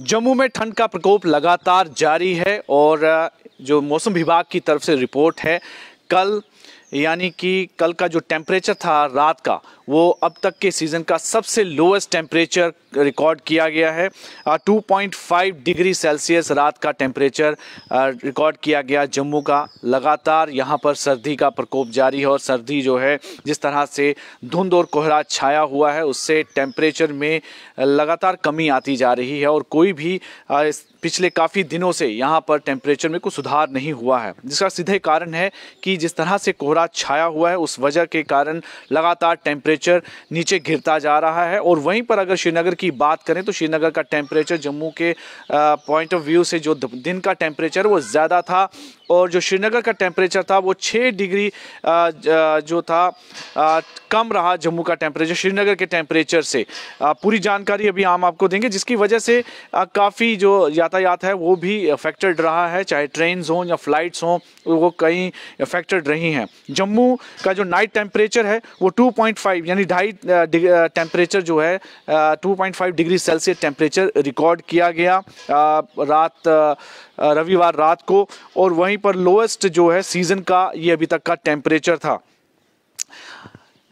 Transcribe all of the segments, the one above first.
जम्मू में ठंड का प्रकोप लगातार जारी है और जो मौसम विभाग की तरफ से रिपोर्ट है कल यानी कि कल का जो टेम्परेचर था रात का वो अब तक के सीज़न का सबसे लोएस्ट टेम्परेचर रिकॉर्ड किया गया है 2.5 डिग्री सेल्सियस रात का टेम्परेचर रिकॉर्ड किया गया जम्मू का लगातार यहाँ पर सर्दी का प्रकोप जारी है और सर्दी जो है जिस तरह से धुंध और कोहरा छाया हुआ है उससे टेम्परेचर में लगातार कमी आती जा रही है और कोई भी पिछले काफ़ी दिनों से यहाँ पर टेम्परेचर में कुछ सुधार नहीं हुआ है जिसका सीधे कारण है कि जिस तरह से कोहरा कोहरा छाया हुआ है उस वजह के कारण लगातार टेम्परेचर नीचे गिरता जा रहा है और वहीं पर अगर श्रीनगर की बात करें तो श्रीनगर का टेम्परेचर जम्मू के पॉइंट ऑफ व्यू से जो दिन का टेम्परेचर वो ज़्यादा था और जो श्रीनगर का टेम्परेचर था वो छः डिग्री जो था कम रहा जम्मू का टेम्परेचर श्रीनगर के टेम्परेचर से पूरी जानकारी अभी हम आपको देंगे जिसकी वजह से काफ़ी जो यातायात है वो भी अफेक्टेड रहा है चाहे ट्रेन हों या फ्लाइट्स हों वो कई अफेक्टेड रही हैं जम्मू का जो नाइट टेम्परेचर है वो 2.5 यानी ढाई टेम्परेचर जो है 2.5 डिग्री सेल्सियस टेम्परेचर रिकॉर्ड किया गया रात रविवार रात को और वहीं पर लोएस्ट जो है सीज़न का ये अभी तक का टेम्परेचर था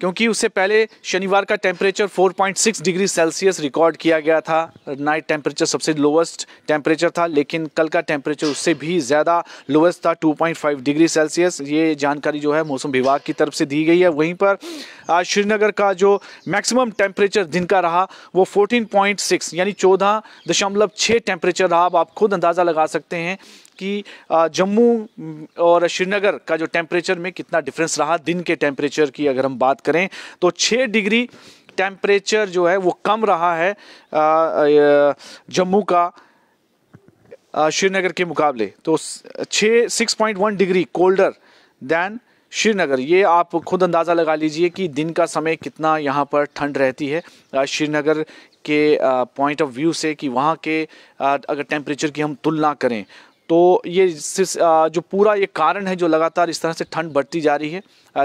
क्योंकि उससे पहले शनिवार का टेम्परेचर 4.6 डिग्री सेल्सियस रिकॉर्ड किया गया था नाइट टेम्परेचर सबसे लोवेस्ट टेम्परेचर था लेकिन कल का टेम्परेचर उससे भी ज़्यादा लोवेस्ट था 2.5 डिग्री सेल्सियस ये जानकारी जो है मौसम विभाग की तरफ से दी गई है वहीं पर आज श्रीनगर का जो मैक्सिमम टेम्परेचर दिन का रहा वो 14.6 यानी चौदह दशमलव छः टेम्परेचर रहा अब आप खुद अंदाज़ा लगा सकते हैं कि जम्मू और श्रीनगर का जो टेम्परेचर में कितना डिफरेंस रहा दिन के टेम्परेचर की अगर हम बात करें तो छः डिग्री टेम्परेचर जो है वो कम रहा है जम्मू का श्रीनगर के मुकाबले तो छः six point one degree colder than Srinagar ये आप खुद अंदाज़ा लगा लीजिए कि दिन का समय कितना यहाँ पर ठंड रहती है श्रीनगर के पॉइंट ऑफ व्यू से कि वहाँ के अगर टेम्परेचर की हम तुलना करें तो ये जो पूरा ये कारण है जो लगातार इस तरह से ठंड बढ़ती जा रही है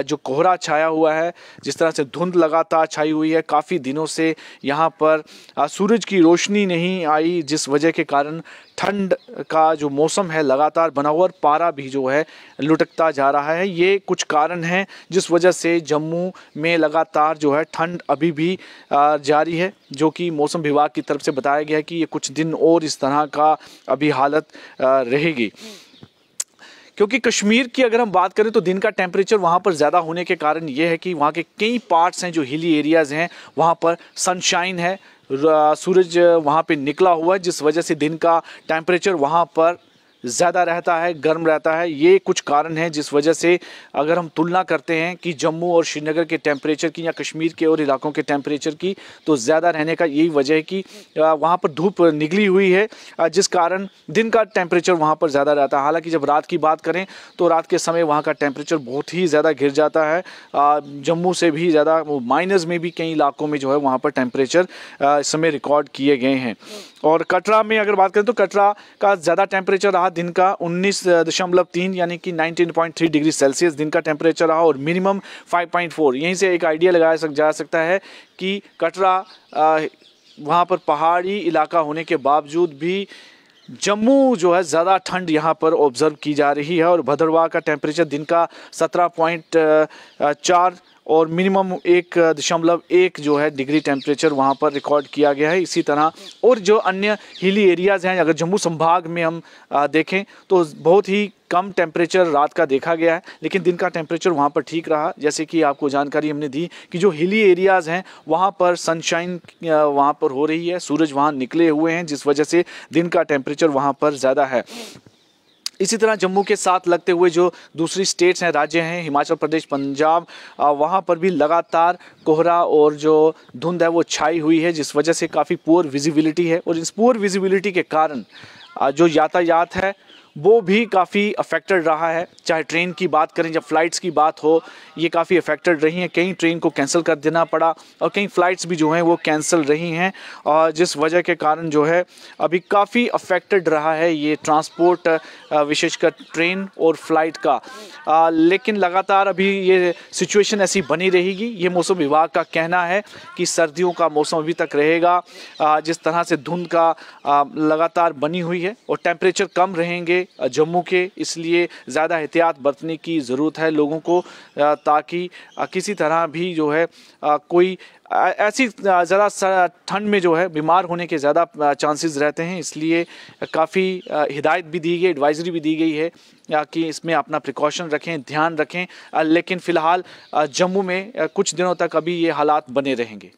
जो कोहरा छाया हुआ है जिस तरह से धुंध लगातार छाई हुई है काफ़ी दिनों से यहाँ पर सूरज की रोशनी नहीं आई जिस वजह के कारण ठंड का जो मौसम है लगातार बना हुआ और पारा भी जो है लुटकता जा रहा है ये कुछ कारण हैं जिस वजह से जम्मू में लगातार जो है ठंड अभी भी जारी है जो कि मौसम विभाग की तरफ से बताया गया है कि ये कुछ दिन और इस तरह का अभी हालत रहेगी क्योंकि कश्मीर की अगर हम बात करें तो दिन का टेम्परेचर वहाँ पर ज़्यादा होने के कारण ये है कि वहाँ के कई पार्ट्स हैं जो हिली एरियाज़ हैं वहाँ पर सनशाइन है सूरज वहाँ पे निकला हुआ है जिस वजह से दिन का टेम्परेचर वहाँ पर ज़्यादा रहता है गर्म रहता है ये कुछ कारण हैं जिस वजह से अगर हम तुलना करते हैं कि जम्मू और श्रीनगर के टेम्परेचर की या कश्मीर के और इलाकों के टेम्परेचर की तो ज़्यादा रहने का यही वजह है कि वहाँ पर धूप निकली हुई है जिस कारण दिन का टेम्परेचर वहाँ पर ज़्यादा रहता है हालाँकि जब रात की बात करें तो रात के समय वहाँ का टेम्परेचर बहुत ही ज़्यादा गिर जाता है जम्मू से भी ज़्यादा माइनस में भी कई इलाकों में जो है वहाँ पर टेम्परेचर इस समय रिकॉर्ड किए गए हैं और कटरा में अगर बात करें तो कटरा का ज़्यादा टेम्परेचर रहा दिन का 19.3 यानी कि 19.3 डिग्री सेल्सियस दिन का टेम्परेचर रहा और मिनिमम 5.4 यहीं से एक आइडिया लगाया सक, जा सकता है कि कटरा वहाँ पर पहाड़ी इलाका होने के बावजूद भी जम्मू जो है ज़्यादा ठंड यहाँ पर ऑब्ज़र्व की जा रही है और भद्रवाह का टेम्परेचर दिन का सत्रह पॉइंट चार और मिनिमम एक दशमलव एक जो है डिग्री टेम्परेचर वहाँ पर रिकॉर्ड किया गया है इसी तरह और जो अन्य हिली एरियाज़ हैं अगर जम्मू संभाग में हम देखें तो बहुत ही कम टेम्परेचर रात का देखा गया है लेकिन दिन का टेम्परेचर वहाँ पर ठीक रहा जैसे कि आपको जानकारी हमने दी कि जो हिली एरियाज़ हैं वहाँ पर सनशाइन वहाँ पर हो रही है सूरज वहाँ निकले हुए हैं जिस वजह से दिन का टेम्परेचर वहाँ पर ज़्यादा है इसी तरह जम्मू के साथ लगते हुए जो दूसरी स्टेट्स हैं राज्य हैं हिमाचल प्रदेश पंजाब वहाँ पर भी लगातार कोहरा और जो धुंध है वो छाई हुई है जिस वजह से काफ़ी पुअर विजिबिलिटी है और इस पुअर विजिबिलिटी के कारण जो यातायात है वो भी काफ़ी अफेक्टेड रहा है चाहे ट्रेन की बात करें जब फ़्लाइट्स की बात हो ये काफ़ी अफेक्टेड रही हैं कई ट्रेन को कैंसिल कर देना पड़ा और कई फ़्लाइट्स भी जो हैं वो कैंसिल रही हैं और जिस वजह के कारण जो है अभी काफ़ी अफेक्टेड रहा है ये ट्रांसपोर्ट विशेषकर ट्रेन और फ़्लाइट का आ, लेकिन लगातार अभी ये सिचुएशन ऐसी बनी रहेगी ये मौसम विभाग का कहना है कि सर्दियों का मौसम अभी तक रहेगा जिस तरह से धुंध का लगातार बनी हुई है और टेम्परेचर कम रहेंगे जम्मू के इसलिए ज़्यादा एहतियात बरतने की ज़रूरत है लोगों को ताकि किसी तरह भी जो है कोई ऐसी ज़रा ठंड में जो है बीमार होने के ज़्यादा चांसेस रहते हैं इसलिए काफ़ी हिदायत भी दी गई एडवाइजरी भी दी गई है कि इसमें अपना प्रिकॉशन रखें ध्यान रखें लेकिन फ़िलहाल जम्मू में कुछ दिनों तक अभी ये हालात बने रहेंगे